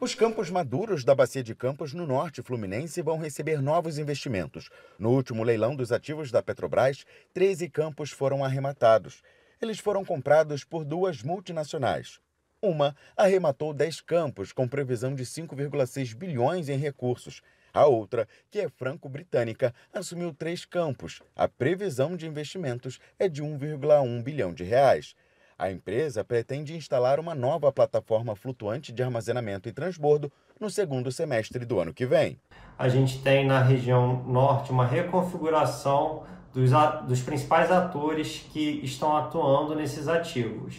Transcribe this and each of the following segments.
Os campos maduros da Bacia de Campos, no norte fluminense, vão receber novos investimentos. No último leilão dos ativos da Petrobras, 13 campos foram arrematados. Eles foram comprados por duas multinacionais. Uma arrematou 10 campos, com previsão de 5,6 bilhões em recursos. A outra, que é franco-britânica, assumiu três campos. A previsão de investimentos é de 1,1 bilhão de reais. A empresa pretende instalar uma nova plataforma flutuante de armazenamento e transbordo no segundo semestre do ano que vem. A gente tem na região norte uma reconfiguração dos, dos principais atores que estão atuando nesses ativos.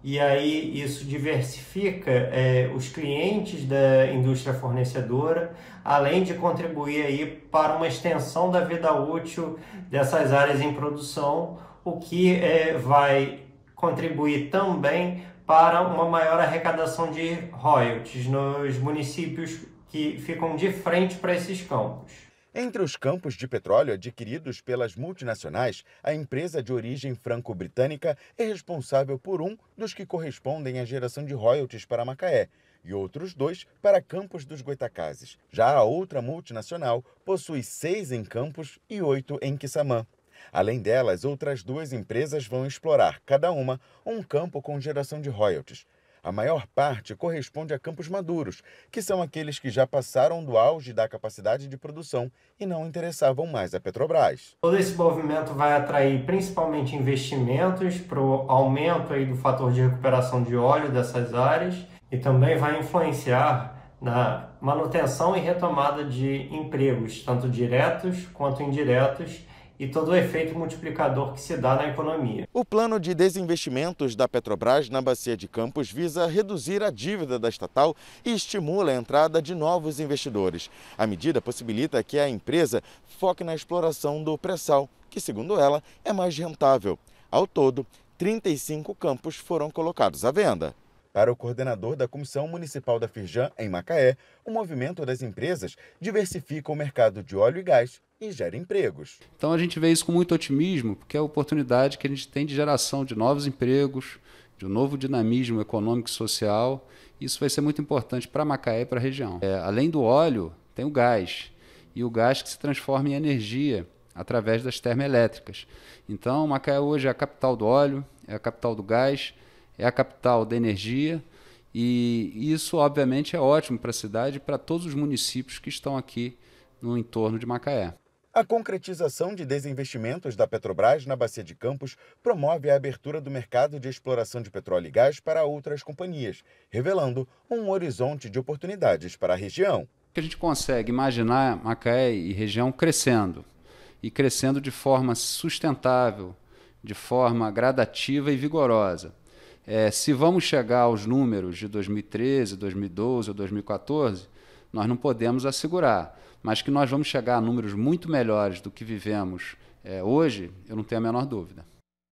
E aí isso diversifica é, os clientes da indústria fornecedora, além de contribuir aí para uma extensão da vida útil dessas áreas em produção, o que é, vai contribuir também para uma maior arrecadação de royalties nos municípios que ficam de frente para esses campos. Entre os campos de petróleo adquiridos pelas multinacionais, a empresa de origem franco-britânica é responsável por um dos que correspondem à geração de royalties para Macaé e outros dois para campos dos Goitacazes. Já a outra multinacional possui seis em Campos e oito em Quissamã. Além delas, outras duas empresas vão explorar, cada uma, um campo com geração de royalties. A maior parte corresponde a campos maduros, que são aqueles que já passaram do auge da capacidade de produção e não interessavam mais a Petrobras. Todo esse movimento vai atrair principalmente investimentos para o aumento aí do fator de recuperação de óleo dessas áreas e também vai influenciar na manutenção e retomada de empregos, tanto diretos quanto indiretos e todo o efeito multiplicador que se dá na economia. O plano de desinvestimentos da Petrobras na Bacia de Campos visa reduzir a dívida da estatal e estimula a entrada de novos investidores. A medida possibilita que a empresa foque na exploração do pré-sal, que, segundo ela, é mais rentável. Ao todo, 35 campos foram colocados à venda. Para o coordenador da Comissão Municipal da Firjan, em Macaé, o movimento das empresas diversifica o mercado de óleo e gás e gera empregos. Então a gente vê isso com muito otimismo, porque é a oportunidade que a gente tem de geração de novos empregos, de um novo dinamismo econômico e social. Isso vai ser muito importante para Macaé e para a região. É, além do óleo, tem o gás. E o gás que se transforma em energia através das termoelétricas. Então, Macaé hoje é a capital do óleo, é a capital do gás é a capital da energia e isso, obviamente, é ótimo para a cidade e para todos os municípios que estão aqui no entorno de Macaé. A concretização de desinvestimentos da Petrobras na Bacia de Campos promove a abertura do mercado de exploração de petróleo e gás para outras companhias, revelando um horizonte de oportunidades para a região. A gente consegue imaginar Macaé e região crescendo, e crescendo de forma sustentável, de forma gradativa e vigorosa. É, se vamos chegar aos números de 2013, 2012 ou 2014, nós não podemos assegurar. Mas que nós vamos chegar a números muito melhores do que vivemos é, hoje, eu não tenho a menor dúvida.